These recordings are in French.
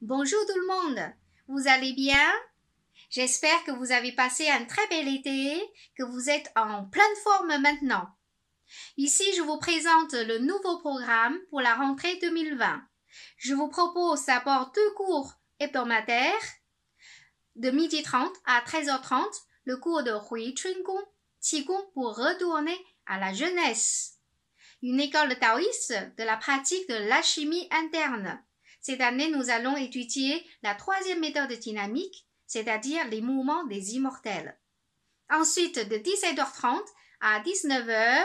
Bonjour tout le monde. Vous allez bien? J'espère que vous avez passé un très bel été, que vous êtes en pleine forme maintenant. Ici, je vous présente le nouveau programme pour la rentrée 2020. Je vous propose d'abord deux cours hebdomadaires de midi h 30 à 13h30, le cours de Hui Chun-Gong, pour retourner à la jeunesse. Une école taoïste de la pratique de la chimie interne. Cette année, nous allons étudier la troisième méthode dynamique, c'est-à-dire les mouvements des immortels. Ensuite, de 17h30 à 19h,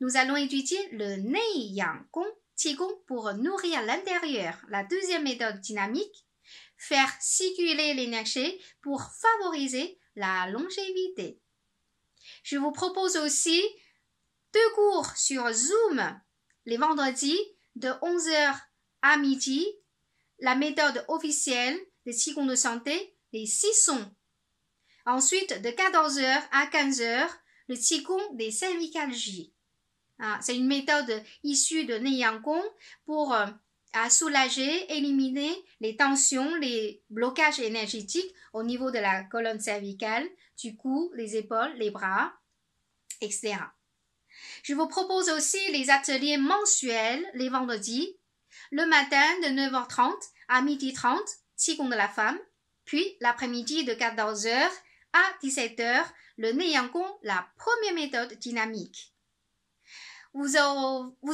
nous allons étudier le Nei Yang Gong, pour nourrir l'intérieur, la deuxième méthode dynamique, faire circuler l'énergie pour favoriser la longévité. Je vous propose aussi deux cours sur Zoom les vendredis de 11h à midi, la méthode officielle des Qigong de santé, les six sons. Ensuite, de 14h à 15h, le Qigong des cervicales J. Ah, c'est une méthode issue de Gong pour euh, à soulager, éliminer les tensions, les blocages énergétiques au niveau de la colonne cervicale, du cou, les épaules, les bras, etc. Je vous propose aussi les ateliers mensuels les vendredis le matin de 9h30 à 12h30, Qigong de la femme, puis l'après-midi de 14h à 17h, le Gong, la première méthode dynamique. Vous,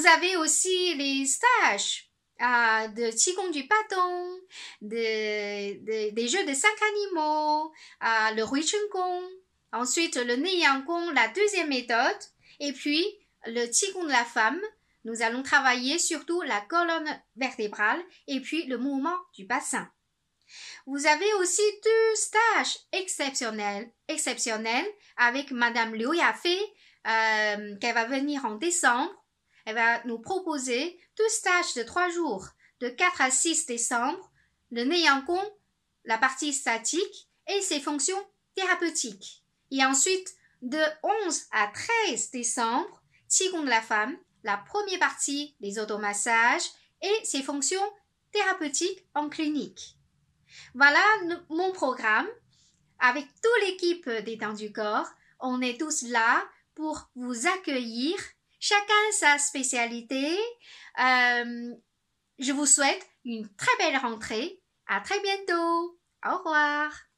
avez aussi les stages ah, de Qigong du bâton, des jeux de cinq animaux, ah, le Rui Chun Gong, ensuite le Neiyang la deuxième méthode, et puis le Qigong de la femme, nous allons travailler surtout la colonne vertébrale et puis le mouvement du bassin. Vous avez aussi deux stages exceptionnels, exceptionnels avec Madame Liu Yafei, euh, qu'elle va venir en décembre. Elle va nous proposer deux stages de trois jours, de 4 à 6 décembre, le con la partie statique et ses fonctions thérapeutiques. Et ensuite, de 11 à 13 décembre, Qigong de la femme, la première partie, des automassages et ses fonctions thérapeutiques en clinique. Voilà mon programme. Avec toute l'équipe des temps du corps, on est tous là pour vous accueillir, chacun sa spécialité. Euh, je vous souhaite une très belle rentrée. À très bientôt. Au revoir.